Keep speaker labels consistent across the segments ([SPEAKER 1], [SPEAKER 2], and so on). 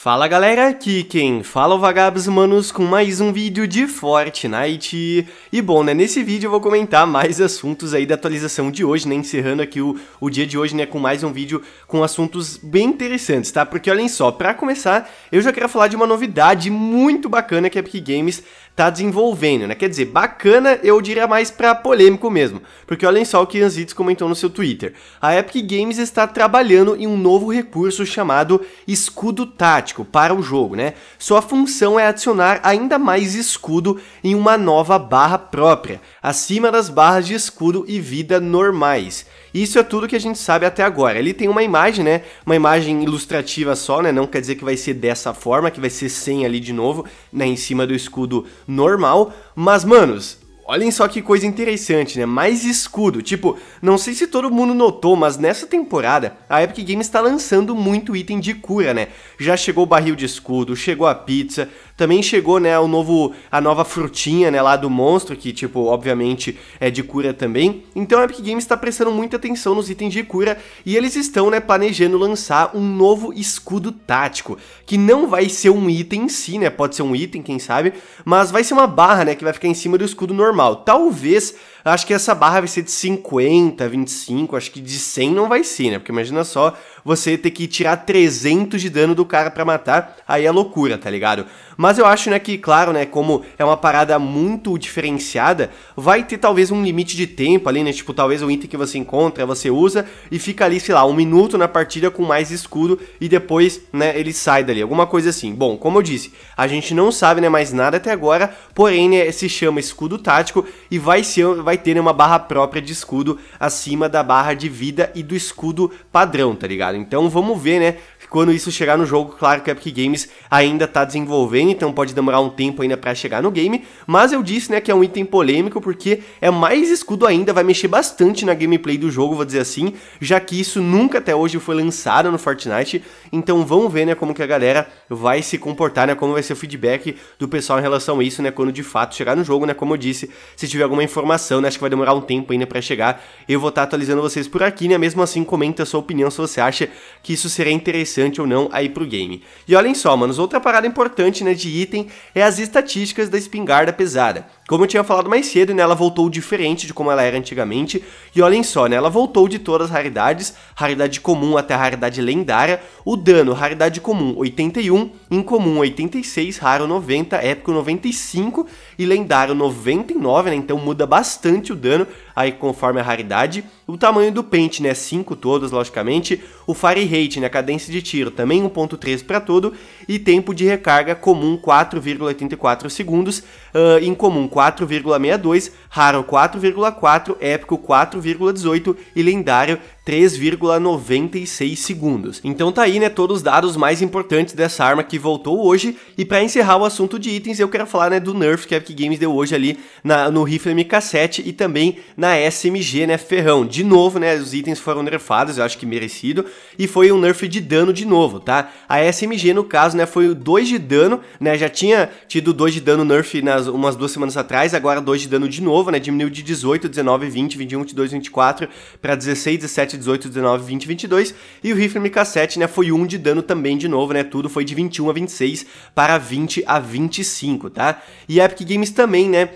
[SPEAKER 1] Fala galera, aqui quem fala é o Vagabos Manos com mais um vídeo de Fortnite. E bom, né, nesse vídeo eu vou comentar mais assuntos aí da atualização de hoje, né, encerrando aqui o, o dia de hoje, né, com mais um vídeo com assuntos bem interessantes, tá? Porque olhem só, pra começar, eu já quero falar de uma novidade muito bacana que a Epic Games tá desenvolvendo, né? Quer dizer, bacana eu diria mais pra polêmico mesmo, porque olhem só o que Anzites comentou no seu Twitter. A Epic Games está trabalhando em um novo recurso chamado Escudo Tático tático para o jogo, né? Sua função é adicionar ainda mais escudo em uma nova barra própria, acima das barras de escudo e vida normais. Isso é tudo que a gente sabe até agora. Ele tem uma imagem, né? Uma imagem ilustrativa só, né? Não quer dizer que vai ser dessa forma, que vai ser sem ali de novo, né? Em cima do escudo normal. Mas, manos, Olhem só que coisa interessante, né? Mais escudo. Tipo, não sei se todo mundo notou, mas nessa temporada a Epic Games está lançando muito item de cura, né? Já chegou o barril de escudo, chegou a pizza, também chegou, né, o novo a nova frutinha, né, lá do monstro, que tipo, obviamente é de cura também. Então a Epic Games está prestando muita atenção nos itens de cura e eles estão, né, planejando lançar um novo escudo tático, que não vai ser um item em si, né? Pode ser um item, quem sabe, mas vai ser uma barra, né, que vai ficar em cima do escudo normal normal. Talvez Acho que essa barra vai ser de 50, 25, acho que de 100 não vai ser, né? Porque imagina só você ter que tirar 300 de dano do cara para matar, aí é loucura, tá ligado? Mas eu acho, né, que claro, né, como é uma parada muito diferenciada, vai ter talvez um limite de tempo ali, né? Tipo, talvez o item que você encontra, você usa e fica ali, sei lá, um minuto na partida com mais escudo e depois, né, ele sai dali, alguma coisa assim. Bom, como eu disse, a gente não sabe, né, mais nada até agora, porém, né, se chama escudo tático e vai ser vai terem uma barra própria de escudo acima da barra de vida e do escudo padrão, tá ligado? Então vamos ver, né? Quando isso chegar no jogo, claro que a Epic Games ainda está desenvolvendo, então pode demorar um tempo ainda para chegar no game. Mas eu disse né, que é um item polêmico porque é mais escudo ainda, vai mexer bastante na gameplay do jogo, vou dizer assim, já que isso nunca até hoje foi lançado no Fortnite. Então vamos ver né, como que a galera vai se comportar, né, como vai ser o feedback do pessoal em relação a isso, né, quando de fato chegar no jogo, né, como eu disse, se tiver alguma informação, né, acho que vai demorar um tempo ainda para chegar. Eu vou estar tá atualizando vocês por aqui, né? Mesmo assim, comenta a sua opinião se você acha que isso seria interessante comerciante ou não aí pro game. E olhem só, manos, outra parada importante né, de item é as estatísticas da espingarda pesada. Como eu tinha falado mais cedo, né, ela voltou diferente de como ela era antigamente, e olhem só, né, ela voltou de todas as raridades, raridade comum até raridade lendária, o dano, raridade comum 81, incomum 86, raro 90, épico 95 e lendário 99, né, então muda bastante o dano, aí conforme a raridade, o tamanho do pente, né, 5 todos, logicamente, o fire rate, né, cadência de tiro, também 1.3 para todo, e tempo de recarga comum 4,84 segundos, uh, incomum 4,62, raro 4,4, épico 4,18 e lendário 3,96 segundos. Então tá aí, né, todos os dados mais importantes dessa arma que voltou hoje. E para encerrar o assunto de itens, eu quero falar, né, do nerf que a Epic Games deu hoje ali na, no rifle MK7 e também na SMG, né, ferrão. De novo, né, os itens foram nerfados, eu acho que merecido, e foi um nerf de dano de novo, tá? A SMG, no caso, né, foi 2 de dano, né, já tinha tido 2 de dano nerf nas umas duas semanas atrás, agora 2 de dano de novo, né, diminuiu de 18, 19, 20, 21, 22, 24 para 16, 17, 18, 19, 20, 22. E o rifle MK7, né, foi 1 de dano também de novo, né? Tudo foi de 21 a 26 para 20 a 25, tá? E a Epic Games também, né,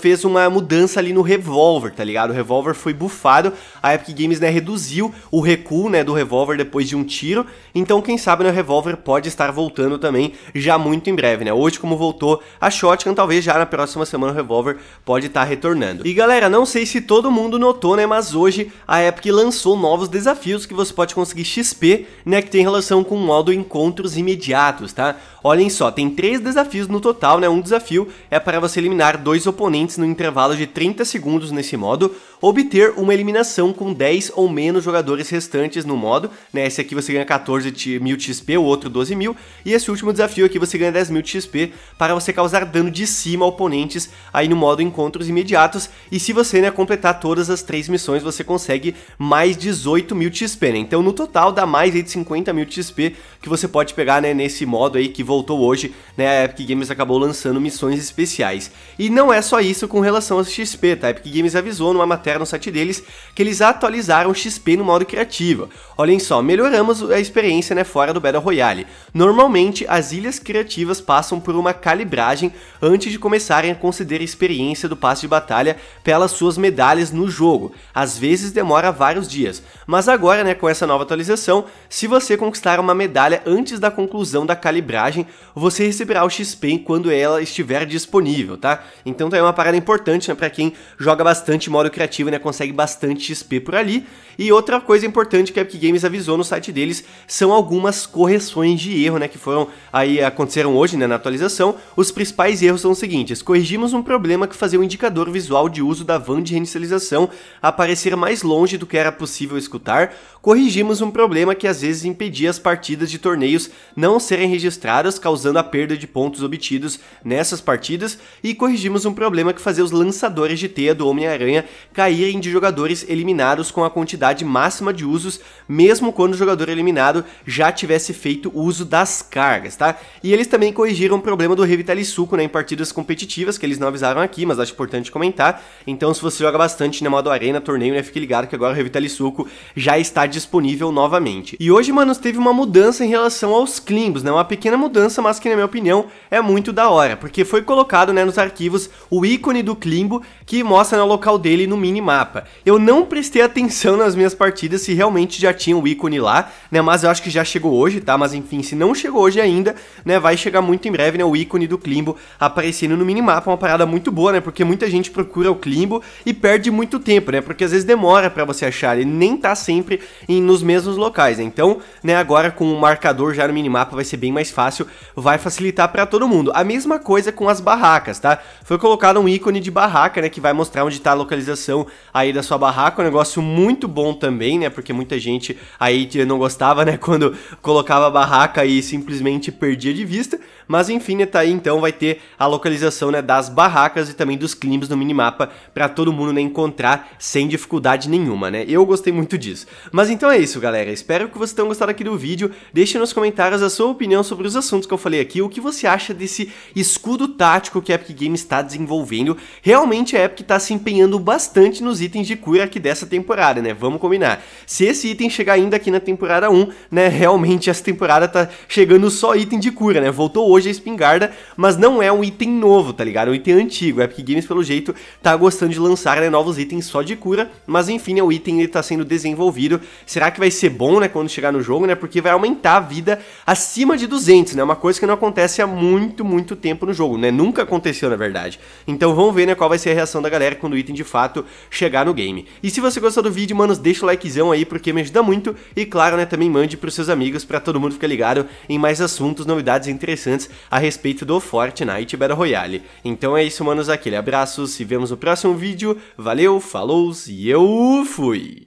[SPEAKER 1] fez uma mudança ali no revólver, tá ligado? O revólver foi bufado, a Epic Games, né, reduziu o recuo, né, do revólver depois de um tiro. Então, quem sabe, né, o revólver pode estar voltando também já muito em breve, né? Hoje, como voltou a shotgun, talvez já na próxima semana o revólver pode estar retornando. E galera, não sei se todo mundo notou, né, mas hoje a Epic lançou novos desafios que você pode conseguir XP, né, que tem relação com o modo encontros imediatos, tá? Olhem só, tem três desafios no total, né? Um desafio é para você eliminar dois oponentes no intervalo de 30 segundos nesse modo, obter uma eliminação com 10 ou menos jogadores restantes no modo, né? Esse aqui você ganha 14 mil XP, o outro 12 mil, e esse último desafio aqui você ganha 10 mil XP para você causar dano de cima a oponentes aí no modo encontros imediatos, e se você, né, completar todas as três missões, você consegue mais 18 mil XP, né? Então no total dá mais aí de 50 mil XP que você pode pegar, né, nesse modo aí que voltou voltou hoje, né, a Epic Games acabou lançando missões especiais. E não é só isso com relação aos XP, tá? A Epic Games avisou numa matéria no site deles que eles atualizaram o XP no modo criativo. Olhem só, melhoramos a experiência né, fora do Battle Royale. Normalmente, as ilhas criativas passam por uma calibragem antes de começarem a considerar a experiência do passe de batalha pelas suas medalhas no jogo. Às vezes demora vários dias, mas agora, né, com essa nova atualização, se você conquistar uma medalha antes da conclusão da calibragem, personagem, você receberá o XP quando ela estiver disponível, tá? Então também tá é uma parada importante, né, para quem joga bastante modo criativo, né, consegue bastante XP por ali. E outra coisa importante que a Epic Games avisou no site deles são algumas correções de erro, né, que foram aí aconteceram hoje, né, na atualização. Os principais erros são os seguintes: corrigimos um problema que fazia o um indicador visual de uso da van de reinicialização aparecer mais longe do que era possível escutar. Corrigimos um problema que às vezes impedia as partidas de torneios não serem registradas causando a perda de pontos obtidos nessas partidas, e corrigimos um problema que fazia os lançadores de teia do Homem-Aranha caírem de jogadores eliminados com a quantidade máxima de usos, mesmo quando o jogador eliminado já tivesse feito uso das cargas, tá? E eles também corrigiram o problema do Revitalisuco né, em partidas competitivas, que eles não avisaram aqui, mas acho importante comentar. Então, se você joga bastante na modo arena, torneio, né, fique ligado que agora o Revitalisuco já está disponível novamente. E hoje, mano, teve uma mudança em relação aos climbos, né? Uma pequena mudança mudança, mas que na minha opinião é muito da hora, porque foi colocado né, nos arquivos o ícone do Klimbo que mostra o local dele no minimapa. Eu não prestei atenção nas minhas partidas se realmente já tinha o ícone lá, né, mas eu acho que já chegou hoje, tá? Mas enfim, se não chegou hoje ainda, né, vai chegar muito em breve, né, o ícone do Klimbo aparecendo no minimapa, é uma parada muito boa, né, porque muita gente procura o Klimbo e perde muito tempo, né, porque às vezes demora para você achar, ele nem tá sempre em, nos mesmos locais, né? Então, né, agora com o marcador já no minimapa vai ser bem mais fácil vai facilitar para todo mundo. A mesma coisa com as barracas, tá? Foi colocado um ícone de barraca, né, que vai mostrar onde tá a localização aí da sua barraca, um negócio muito bom também, né, porque muita gente aí não gostava, né, quando colocava a barraca e simplesmente perdia de vista. Mas enfim, tá aí então vai ter a localização né, das barracas e também dos climbs no minimapa para todo mundo né, encontrar sem dificuldade nenhuma, né? Eu gostei muito disso. Mas então é isso, galera. Espero que vocês tenham gostado aqui do vídeo. Deixe nos comentários a sua opinião sobre os assuntos que eu falei aqui, o que você acha desse escudo tático que a Epic Games está desenvolvendo. Realmente a Epic está se empenhando bastante nos itens de cura aqui dessa temporada, né? Vamos combinar. Se esse item chegar ainda aqui na temporada 1, né, realmente essa temporada tá chegando só item de cura, né? Voltou hoje hoje a é espingarda, mas não é um item novo, tá ligado? É um item antigo. A Epic Games, pelo jeito, tá gostando de lançar né, novos itens só de cura, mas enfim, é o item ele tá sendo desenvolvido. Será que vai ser bom, né, quando chegar no jogo, né? Porque vai aumentar a vida acima de 200, né? Uma coisa que não acontece há muito, muito tempo no jogo, né? Nunca aconteceu, na verdade. Então vamos ver, né, qual vai ser a reação da galera quando o item de fato chegar no game. E se você gostou do vídeo, manos, deixa o likezão aí, porque me ajuda muito. E claro, né, também mande pros seus amigos, para todo mundo ficar ligado em mais assuntos, novidades interessantes a respeito do Fortnite Battle Royale. Então é isso, manos, aquele abraço, se vemos no próximo vídeo, valeu, falou e eu fui!